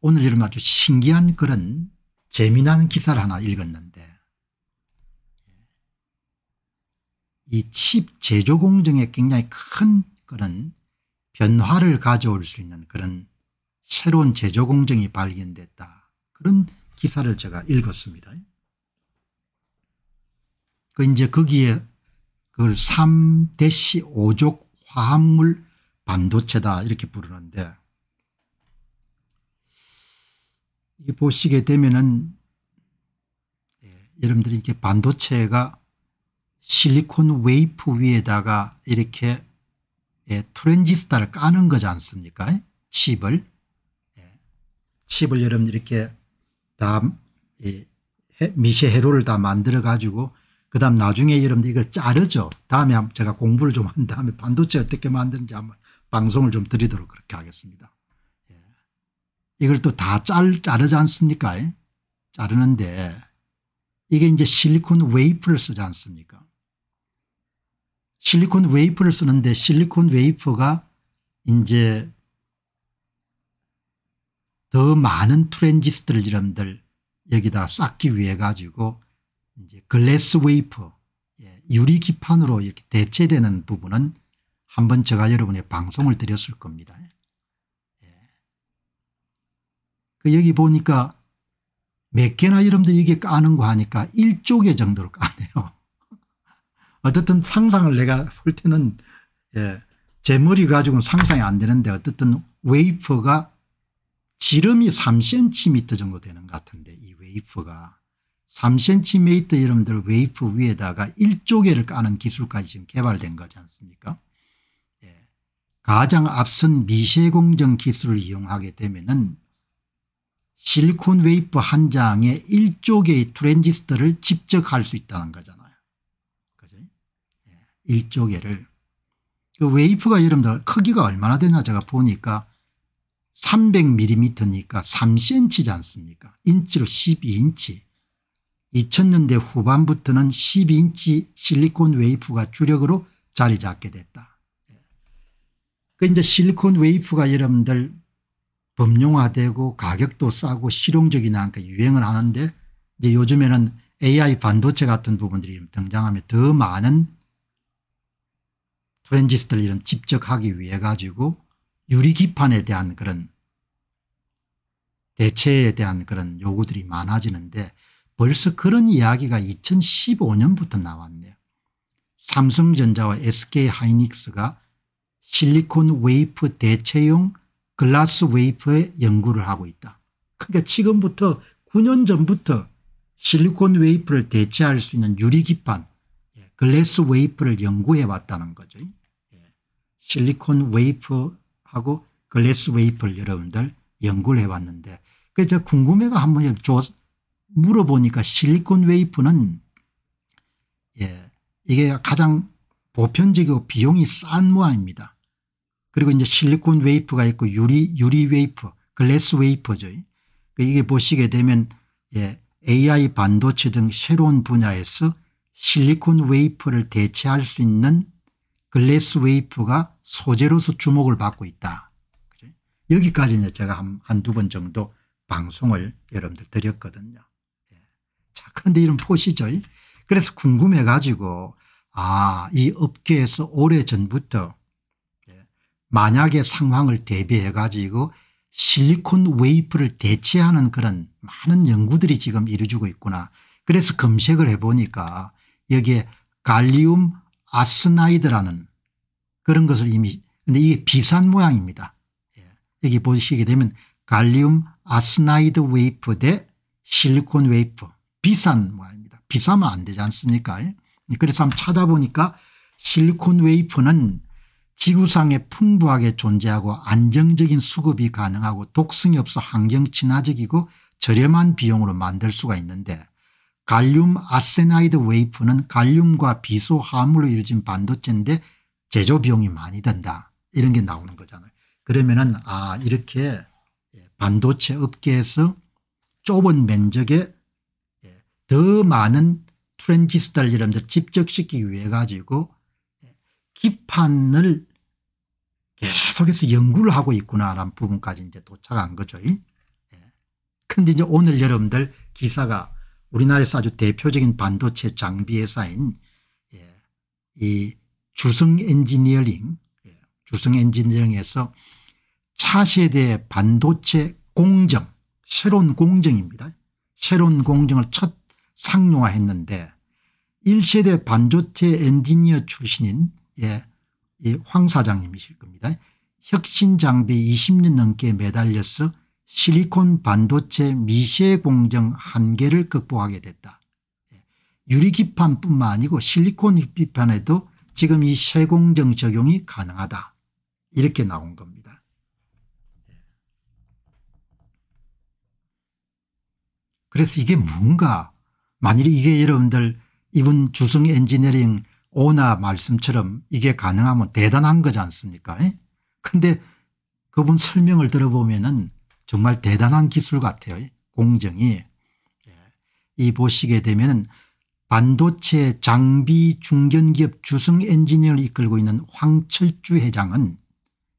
오늘 이름 아주 신기한 그런 재미난 기사를 하나 읽었는데 이 칩 제조 공정에 굉장히 큰 그런 변화를 가져올 수 있는 그런 새로운 제조 공정이 발견됐다. 그런 기사를 제가 읽었습니다. 그 이제 거기에 그걸 3-5족 화합물 반도체다 이렇게 부르는데 보시게 되면은 예, 여러분들이 이렇게 반도체가 실리콘 웨이프 위에다가 이렇게 예, 트랜지스터를 까는 거지 않습니까? 칩을. 예. 칩을 여러분 이렇게 다 예, 미세 회로를 다 만들어 가지고 그 다음 나중에 여러분들 이걸 자르죠. 다음에 제가 공부를 좀 한 다음에 반도체 어떻게 만드는지 한번 방송을 좀 드리도록 그렇게 하겠습니다. 이걸 또 다 자르지 않습니까 자르는데 이게 이제 실리콘 웨이프를 쓰지 않습니까 실리콘 웨이프를 쓰는데 실리콘 웨이프가 이제 더 많은 트랜지스터를 여러들 여기다 쌓기 위해 가지고 이제 글래스 웨이프 예, 유리 기판으로 이렇게 대체되는 부분은 한번 제가 여러분의 방송을 드렸을 겁니다. 그 여기 보니까 몇 개나 여러분들 여기 까는 거 하니까 1조 개 정도를 까네요. 어쨌든 상상을 내가 볼 때는 예, 제 머리 가지고는 상상이 안 되는데 어쨌든 웨이퍼가 지름이 3cm 정도 되는 것 같은데 이 웨이퍼가 3cm 여러분들 웨이프 위에다가 1조개를 까는 기술까지 지금 개발된 거지 않습니까? 예. 가장 앞선 미세공정 기술을 이용하게 되면은 실리콘 웨이프 한 장에 1조개의 트랜지스터를 직접 할 수 있다는 거잖아요. 그죠? 1쪽에를. 예, 그 웨이프가 여러분들 크기가 얼마나 되나 제가 보니까 300mm니까 3cm지 않습니까? 인치로 12인치. 2000년대 후반부터는 12인치 실리콘 웨이프가 주력으로 자리 잡게 됐다. 예. 그 이제 실리콘 웨이프가 여러분들 범용화되고 가격도 싸고 실용적이나 하니까 그러니까 유행을 하는데 이제 요즘에는 AI 반도체 같은 부분들이 등장하며 더 많은 트랜지스터를 이런 집적하기 위해 가지고 유리기판에 대한 그런 대체에 대한 그런 요구들이 많아지는데 벌써 그런 이야기가 2015년부터 나왔네요. 삼성전자와 SK하이닉스가 실리콘 웨이프 대체용 글라스 웨이퍼의 연구를 하고 있다. 그러니까 지금부터 9년 전부터 실리콘 웨이프를 대체할 수 있는 유리기판 예, 글래스 웨이프를 연구해 왔다는 거죠. 예. 실리콘 웨이프하고 글래스 웨이프를 여러분들 연구를 해왔는데 그래서 궁금해가 한번 물어보니까 실리콘 웨이프는 예, 이게 가장 보편적이고 비용이 싼 모양입니다. 그리고 이제 실리콘 웨이프가 있고 유리 유리 웨이프 글래스 웨이퍼죠. 그러니까 이게 보시게 되면 예, AI 반도체 등 새로운 분야에서 실리콘 웨이퍼를 대체할 수 있는 글래스 웨이퍼가 소재로서 주목을 받고 있다. 그래? 여기까지 이제 제가 한 두 번 정도 방송을 여러분들 드렸거든요. 예. 자 그런데 이런 포시죠. 그래서 궁금해 가지고 아이 업계에서 오래전부터 만약에 상황을 대비해 가지고 실리콘 웨이프를 대체하는 그런 많은 연구들이 지금 이루어지고 있구나. 그래서 검색을 해보니까 여기에 갈리움 아스나이드라는 그런 것을 이미 근데 이게 비싼 모양입니다. 예. 여기 보시게 되면 갈리움 아스나이드 웨이프 대 실리콘 웨이프 비싼 모양입니다. 비싸면 안 되지 않습니까? 예. 그래서 한번 찾아보니까 실리콘 웨이프는 지구상에 풍부하게 존재하고 안정적인 수급이 가능하고 독성이 없어 환경 친화적이고 저렴한 비용으로 만들 수가 있는데 갈륨 아세나이드 웨이프는 갈륨과 비소화합물로 이루어진 반도체인데 제조 비용이 많이 든다 이런 게 나오는 거잖아요. 그러면 은아 이렇게 예, 반도체 업계에서 좁은 면적에 예, 더 많은 트랜지스터를 여러분들 집적시키기 위해 가지고 기판을 계속해서 연구를 하고 있구나라는 부분까지 이제 도착한 거죠. 그런데 예. 이제 오늘 여러분들 기사가 우리나라에서 아주 대표적인 반도체 장비 회사인 예, 이 주성 엔지니어링, 예, 주성 엔지니어링에서 차세대 반도체 공정, 새로운 공정입니다. 새로운 공정을 첫 상용화했는데 1세대 반도체 엔지니어 출신인 예, 이황 사장님이실 겁니다. 혁신 장비 20년 넘게 매달려서 실리콘 반도체 미세 공정 한계를 극복하게 됐다. 예, 유리 기판뿐만 아니고 실리콘 기판에도 지금 이 세공정 적용이 가능하다. 이렇게 나온 겁니다. 예. 그래서 이게 뭔가 만일 이게 여러분들 이분 주성 엔지니어링 오나 말씀처럼 이게 가능하면 대단한 거지 않습니까 그데 예? 그분 설명을 들어보면 은 정말 대단한 기술 같아요 공정이 예. 이 보시게 되면 반도체 장비 중견기업 주승 엔지니어를 이끌고 있는 황철주 회장은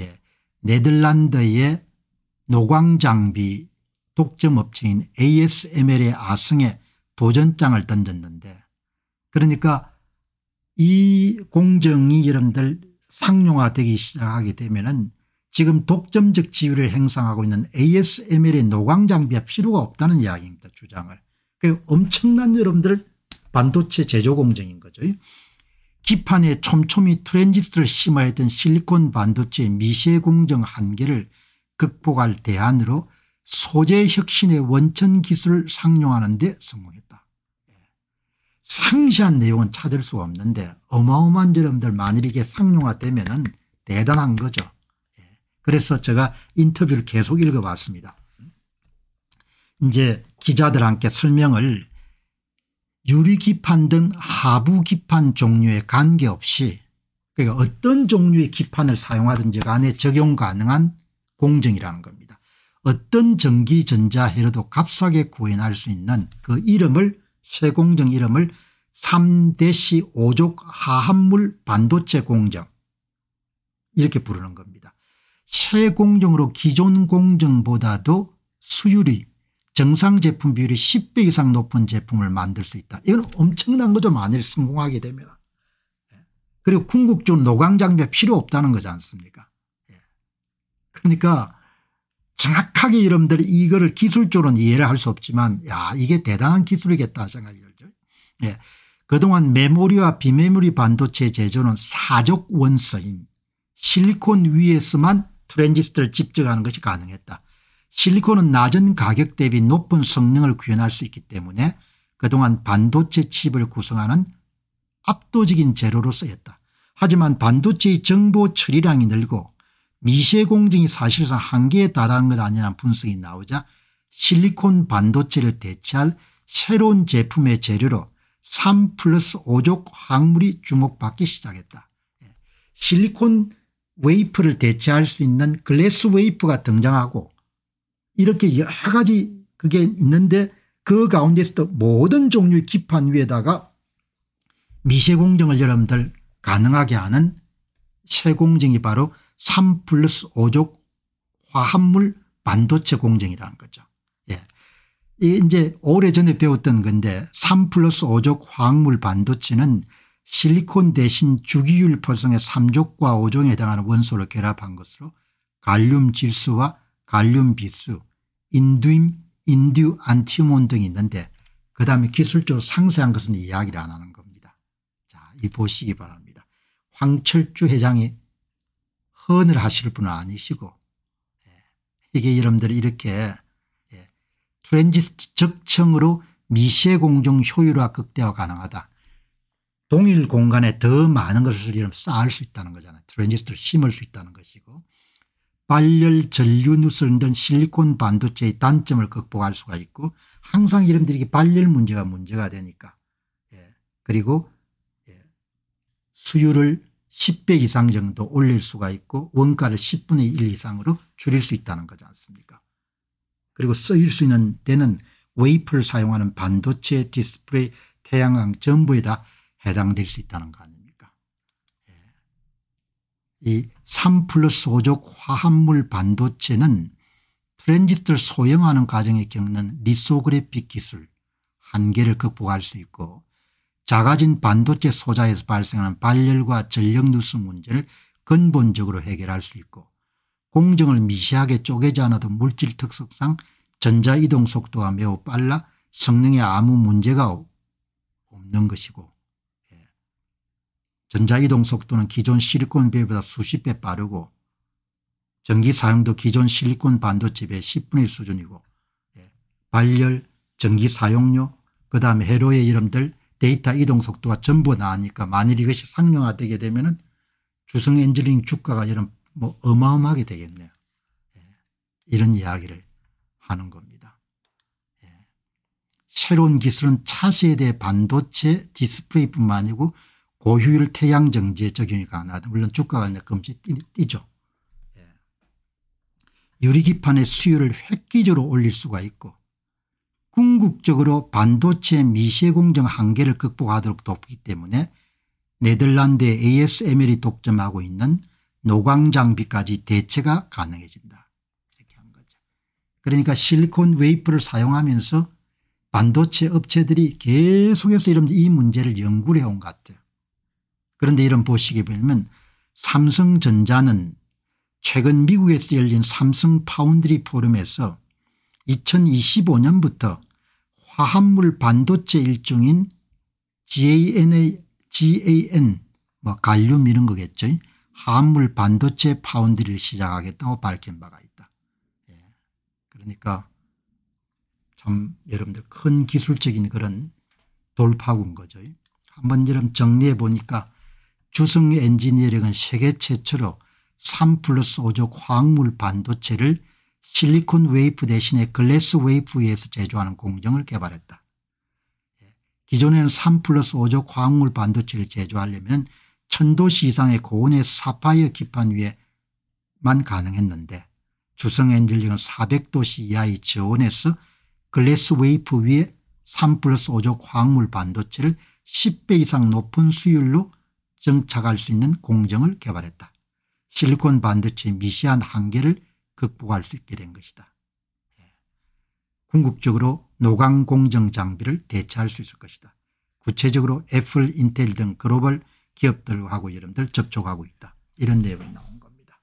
예, 네덜란드의 노광장비 독점업체인 ASML의 아승에 도전장을 던졌는데 그러니까 이 공정이 여러분들 상용화되기 시작하게 되면은 지금 독점적 지위를 행사하고 있는 ASML의 노광 장비가 필요가 없다는 이야기입니다. 주장을. 그 엄청난 여러분들 반도체 제조 공정인 거죠. 기판에 촘촘히 트랜지스터를 심화했던 실리콘 반도체 미세 공정 한계를 극복할 대안으로 소재 혁신의 원천 기술을 상용하는 데 성공했다. 상시한 내용은 찾을 수가 없는데 어마어마한 여러분들 만일 이게 상용화되면 은 대단한 거죠. 예. 그래서 제가 인터뷰를 계속 읽어봤습니다. 이제 기자들한테 설명을 유리기판 등 하부기판 종류에 관계없이 그러니까 어떤 종류의 기판을 사용하든지 간에 적용 가능한 공정이라는 겁니다. 어떤 전기전자회로도 값싸게 구현할 수 있는 그 이름을 세공정 이름을 3-5족 대시 하한물 반도체 공정 이렇게 부르는 겁니다. 새 공정으로 기존 공정보다도 수율이 정상 제품 비율이 10배 이상 높은 제품을 만들 수 있다. 이건 엄청난 거죠 만일 성공하게 되면. 예. 그리고 궁극적으로 노광장비 필요 없다는 거지 않습니까 예. 그러니까 정확하게 여러분들이 이거를 기술적으로는 이해를 할 수 없지만 야 이게 대단한 기술이겠다 생각이 들죠. 예. 그동안 메모리와 비메모리 반도체 제조는 사족 원서인 실리콘 위에서만 트랜지스터를 집적하는 것이 가능했다. 실리콘은 낮은 가격 대비 높은 성능을 구현할 수 있기 때문에 그동안 반도체 칩을 구성하는 압도적인 재료로 쓰였다. 하지만 반도체의 정보 처리량이 늘고 미세공정이 사실상 한계에 달한 것 아니냐는 분석이 나오자 실리콘 반도체를 대체할 새로운 제품의 재료로 3 플러스 5족 광물이 주목받기 시작했다. 예. 실리콘 웨이프를 대체할 수 있는 글래스 웨이프가 등장하고 이렇게 여러 가지 그게 있는데 그 가운데서도 모든 종류의 기판 위에다가 미세공정을 여러분들 가능하게 하는 세공정이 바로 3 플러스 5족 화합물 반도체 공정이라는 거죠. 예. 이게 이제 오래전에 배웠던 건데 3 플러스 5족 화학물 반도체는 실리콘 대신 주기율 포성의 3족과 5종에 해당하는 원소를 결합한 것으로 갈륨 질소와 갈륨 비수, 인두임, 인듀 안티몬 등이 있는데 그 다음에 기술적으로 상세한 것은 이야기를 안 하는 겁니다. 자, 이 보시기 바랍니다. 황철주 회장이 헌을 하실 분은 아니시고 예, 이게 여러분들 이렇게 예, 트랜지스 적층으로 미세 공정 효율화 극대화 가능하다. 동일 공간에 더 많은 것을 쌓을 수 있다는 거잖아요. 트랜지스터를 심을 수 있다는 것이고 발열 전류 누설 등 실리콘 반도체의 단점을 극복할 수가 있고 항상 이름들이 발열 문제가 문제가 되니까 예. 그리고 예. 수율을 10배 이상 정도 올릴 수가 있고 원가를 10분의 1 이상으로 줄일 수 있다는 거지 않습니까 그리고 쓰일 수 있는 데는 웨이프를 사용하는 반도체 디스플레이 태양광 전부에 다 해당될 수 있다는 거 아닙니까 예. 이3 플러스 5족 화합물 반도체는 트랜지스터를 소형하는 과정에 겪는 리소그래픽 기술 한계를 극복할 수 있고 작아진 반도체 소자에서 발생하는 발열과 전력 누수 문제를 근본적으로 해결할 수 있고 공정을 미세하게 쪼개지 않아도 물질 특성상 전자이동 속도가 매우 빨라 성능에 아무 문제가 없는 것이고 예. 전자이동 속도는 기존 실리콘 배보다 수십 배 빠르고 전기 사용도 기존 실리콘 반도체 배의 10분의 1 수준이고 예. 발열, 전기 사용료 그다음에 해로의 이름들 데이터 이동 속도가 전부 나니까 으 만일 이것이 상용화되게 되면 주성 엔지니어링 주가가 이런 뭐 어마어마하게 되겠네요. 예. 이런 이야기를 하는 겁니다. 예. 새로운 기술은 차세대 반도체 디스플레이뿐만 아니고 고효율 태양 정지에 적용이 가능하다. 물론 주가가 이제 금지 뛰죠. 예. 유리기판의 수율을 획기적으로 올릴 수가 있고 궁극적으로 반도체 미세 공정 한계를 극복하도록 돕기 때문에 네덜란드의 ASML이 독점하고 있는 노광 장비까지 대체가 가능해진다. 이렇게 한 거죠. 그러니까 실리콘 웨이프를 사용하면서 반도체 업체들이 계속해서 이런 이 문제를 연구를 해온 것 같아요. 그런데 이런 보시게 보면 삼성전자는 최근 미국에서 열린 삼성 파운드리 포럼에서 2025년부터 화합물 반도체 일종인 GANA, GAN, 뭐 갈륨 이런 거겠죠. 화합물 반도체 파운드리를 시작하겠다고 밝힌 바가 있다. 예. 그러니까 참 여러분들 큰 기술적인 그런 돌파구인 거죠. 한번 여러분 정리해 보니까 주승 엔지니어링은 세계 최초로 3 플러스 5족 화학물 반도체를 실리콘 웨이프 대신에 글래스 웨이프에서 위 제조하는 공정을 개발했다. 예, 기존에는 3 플러스 5조 광물 반도체를 제조하려면 1도씨 이상의 고온의 사파이어 기판 위에만 가능했는데 주성 엔젤링은 400도씨 이하의 저온에서 글래스 웨이프 위에 3 플러스 5조 광물 반도체를 10배 이상 높은 수율로 정착할 수 있는 공정을 개발했다. 실리콘 반도체 미시한 한계를 극복할 수 있게 된 것이다. 예. 궁극적으로 노강 공정 장비를 대체할 수 있을 것이다. 구체적으로 애플, 인텔 등 글로벌 기업들하고 여러분들 접촉하고 있다. 이런 내용이 나온 겁니다.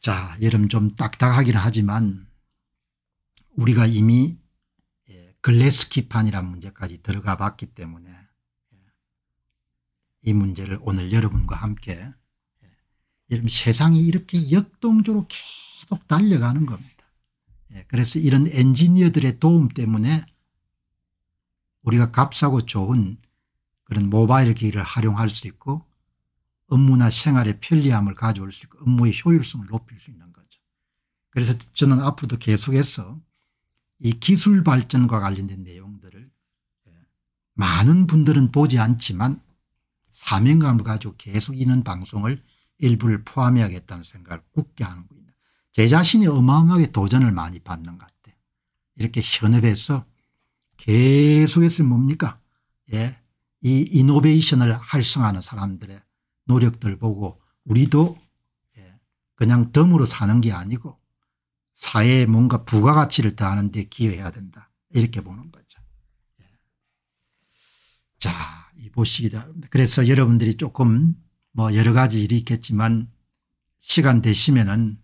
자, 여러분 좀 딱딱하긴 하지만 우리가 이미 예, 글래스키판이라는 문제까지 들어가 봤기 때문에 예, 이 문제를 오늘 여러분과 함께 여러 세상이 이렇게 역동적으로 계속 달려가는 겁니다. 예, 그래서 이런 엔지니어들의 도움 때문에 우리가 값싸고 좋은 그런 모바일 기기를 활용할 수 있고 업무나 생활의 편리함을 가져올 수 있고 업무의 효율성을 높일 수 있는 거죠. 그래서 저는 앞으로도 계속해서 이 기술 발전과 관련된 내용들을 예, 많은 분들은 보지 않지만 사명감을 가지고 계속 이런 방송을 일부를 포함해야겠다는 생각을 굳게 하는군요. 제 자신이 어마어마하게 도전을 많이 받는 것 같아요. 이렇게 현업에서 계속해서 뭡니까? 예. 이 이노베이션을 활성화하는 사람들의 노력들 보고 우리도 예. 그냥 덤으로 사는 게 아니고 사회에 뭔가 부가가치를 더하는 데 기여해야 된다. 이렇게 보는 거죠. 예. 자, 이 보시기다. 그래서 여러분들이 조금 뭐 여러 가지 일이 있겠지만 시간 되시면은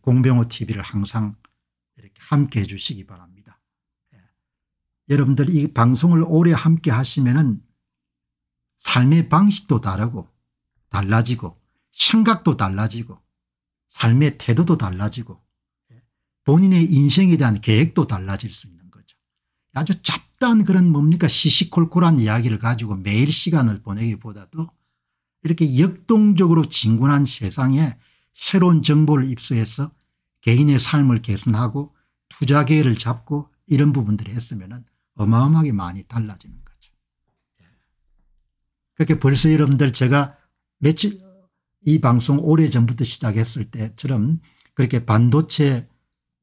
공병호 TV를 항상 이렇게 함께 해 주시기 바랍니다. 예. 여러분들 이 방송을 오래 함께 하시면은 삶의 방식도 다르고 달라지고 생각도 달라지고 삶의 태도도 달라지고 예. 본인의 인생에 대한 계획도 달라질 수 있는 거죠. 아주 잡다한 그런 뭡니까 시시콜콜한 이야기를 가지고 매일 시간을 보내기보다도 이렇게 역동적으로 진군한 세상에 새로운 정보를 입수해서 개인의 삶을 개선하고 투자 계획을 잡고 이런 부분들을 했으면 어마어마하게 많이 달라지는 거죠. 예. 그렇게 벌써 여러분들 제가 며칠 이 방송 오래전부터 시작했을 때처럼 그렇게 반도체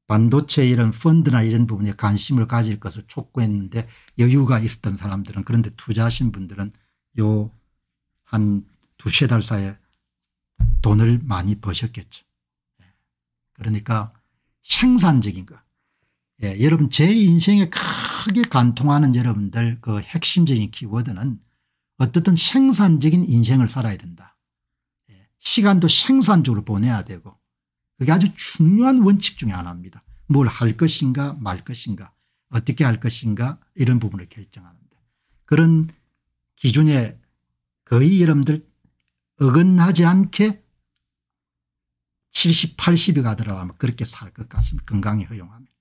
반도체 이런 펀드나 이런 부분에 관심을 가질 것을 촉구했는데 여유가 있었던 사람들은 그런데 투자하신 분들은 요한 두세 달 사이에 돈을 많이 버셨겠죠. 그러니까 생산적인 것. 예, 여러분 제 인생에 크게 관통하는 여러분들 그 핵심적인 키워드는 어떻든 생산적인 인생을 살아야 된다. 예, 시간도 생산적으로 보내야 되고 그게 아주 중요한 원칙 중에 하나입니다. 뭘 할 것인가 말 것인가 어떻게 할 것인가 이런 부분을 결정하는데 그런 기준에 거의 여러분들 어긋나지 않게 70, 80이 가더라도 아마 그렇게 살 것 같습니다. 건강에 허용하면.